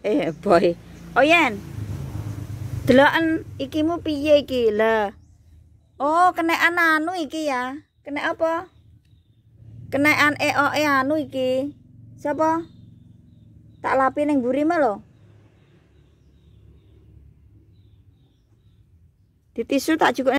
Eh, boy. Oh, yan. Delaan ikimu piye iki? Lah. Oh, kena an anu iki ya. Kena apa? Kena an EOE anu iki. Siapa? Tak lapi ning mburi mah lho. Di tisu tak cukup